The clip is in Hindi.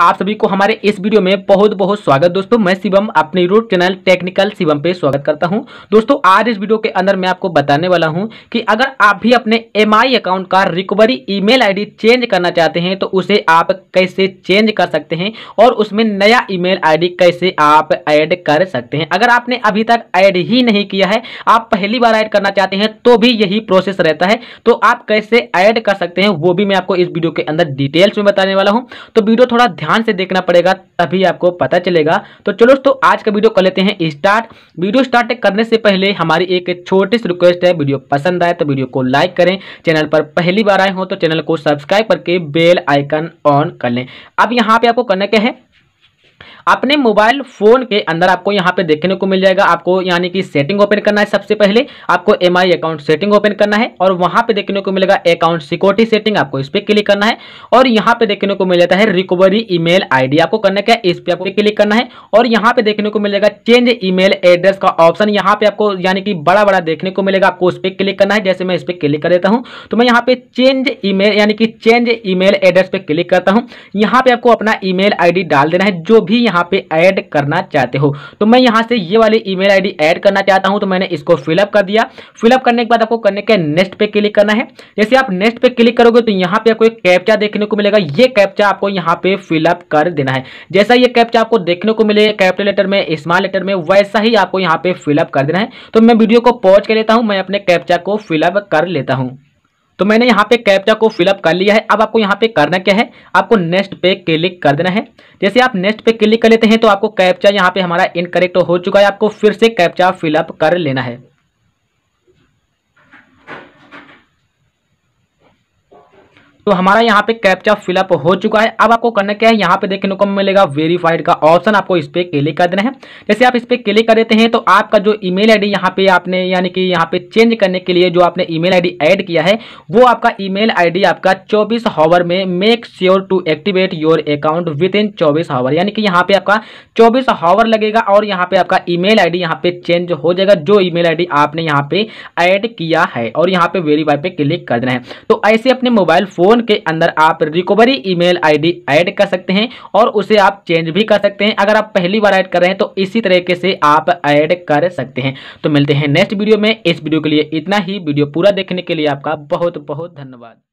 आप सभी को हमारे इस वीडियो में बहुत बहुत स्वागत दोस्तों मैं शिवम अपने यूट्यूब चैनल टेक्निकल शिवम पे स्वागत करता हूं दोस्तों आज इस वीडियो के अंदर मैं आपको बताने वाला हूं कि अगर आप भी अपने एम अकाउंट का रिकवरी ईमेल आईडी चेंज करना चाहते हैं तो उसे आप कैसे चेंज कर सकते हैं और उसमें नया ई मेल कैसे आप ऐड कर सकते हैं अगर आपने अभी तक ऐड ही नहीं किया है आप पहली बार ऐड करना चाहते हैं तो भी यही प्रोसेस रहता है तो आप कैसे ऐड कर सकते हैं वो भी मैं आपको इस वीडियो के अंदर डिटेल्स में बताने वाला हूँ तो वीडियो थोड़ा ध्यान से देखना पड़ेगा तभी आपको पता चलेगा तो चलो दोस्तों आज का वीडियो कर लेते हैं स्टार्ट वीडियो स्टार्ट करने से पहले हमारी एक छोटी सी रिक्वेस्ट है वीडियो पसंद आए तो वीडियो को लाइक करें चैनल पर पहली बार आए हो तो चैनल को सब्सक्राइब करके बेल आइकन ऑन कर लें अब यहाँ पे आपको करना क्या है अपने मोबाइल फोन के अंदर आपको यहाँ पे देखने को मिल जाएगा आपको यानी कि सेटिंग ओपन करना है सबसे पहले आपको एम अकाउंट सेटिंग ओपन करना है और वहाँ पे देखने को मिलेगा अकाउंट सिक्योरिटी सेटिंग आपको इस पर क्लिक करना है और यहाँ पे देखने को मिल जाता है रिकवरी ईमेल आईडी आपको करना क्या इस पर आपको क्लिक करना है और यहाँ पे देखने को मिलेगा चेंज ईमेल एड्रेस का ऑप्शन यहाँ पे आपको यानी कि बड़ा बड़ा देखने को मिलेगा आपको उस पर क्लिक करना है जैसे मैं इस पर क्लिक कर देता हूँ तो मैं यहाँ पे चेंज ई यानी कि चेंज ई एड्रेस पे क्लिक करता हूँ यहाँ पे आपको अपना ई मेल डाल देना है जो भी यहाँ पे ऐड करना चाहते हो तो मैं यहाँ से ये वाली ईमेल आईडी ऐड करना चाहता हूँ तो मैंने इसको फिलअप कर दिया फिलअप करने के बाद आपको करने के नेक्स्ट पे क्लिक करना है जैसे आप नेक्स्ट पे क्लिक करोगे तो यहाँ पे आपको एक कैप्चा देखने को मिलेगा ये कैप्चा आपको यहाँ पे फिलअप कर देना है जैसा ये कैप्चा आपको देखने को मिले कैप्टन लेटर में स्मॉल लेटर में वैसा ही आपको यहाँ पे फिलअप कर देना है तो मैं वीडियो को पॉज कर लेता हूँ मैं अपने कैप्चा को फिलअप कर लेता हूँ तो मैंने यहाँ पे कैप्चा को फिलअप कर लिया है अब आपको यहाँ पे करना क्या है आपको नेक्स्ट पे क्लिक कर देना है जैसे आप नेक्स्ट पे क्लिक कर लेते हैं तो आपको कैप्चा यहाँ पे हमारा इनकरेक्ट हो चुका है आपको फिर से कैप्चा फिलअप कर लेना है तो हमारा यहाँ पे कैप्चा फिलअप हो चुका है अब आपको करना क्या है यहाँ पे देखने को मिलेगा वेरीफाइड का ऑप्शन आपको इस पे क्लिक कर देना है जैसे आप इस पर क्लिक कर देते हैं तो आपका जो ईमेल आईडी यहाँ पे आपने यानी कि यहाँ पे चेंज करने के लिए जो आपने ईमेल आईडी ऐड किया है वो आपका ईमेल आईडी आपका 24 हावर में make sure to activate your account within चौबीस हावर यानी कि यहाँ पे आपका चौबीस हावर लगेगा और यहाँ पे आपका ई मेल यहाँ पे चेंज हो जाएगा जो ई मेल आपने यहाँ पे ऐड किया है और यहाँ पे वेरीफाई पे क्लिक कर देना है तो ऐसे अपने मोबाइल फोन फ़ोन के अंदर आप रिकवरी ईमेल आईडी ऐड कर सकते हैं और उसे आप चेंज भी कर सकते हैं अगर आप पहली बार ऐड कर रहे हैं तो इसी तरीके से आप ऐड कर सकते हैं तो मिलते हैं नेक्स्ट वीडियो में इस वीडियो के लिए इतना ही वीडियो पूरा देखने के लिए आपका बहुत बहुत धन्यवाद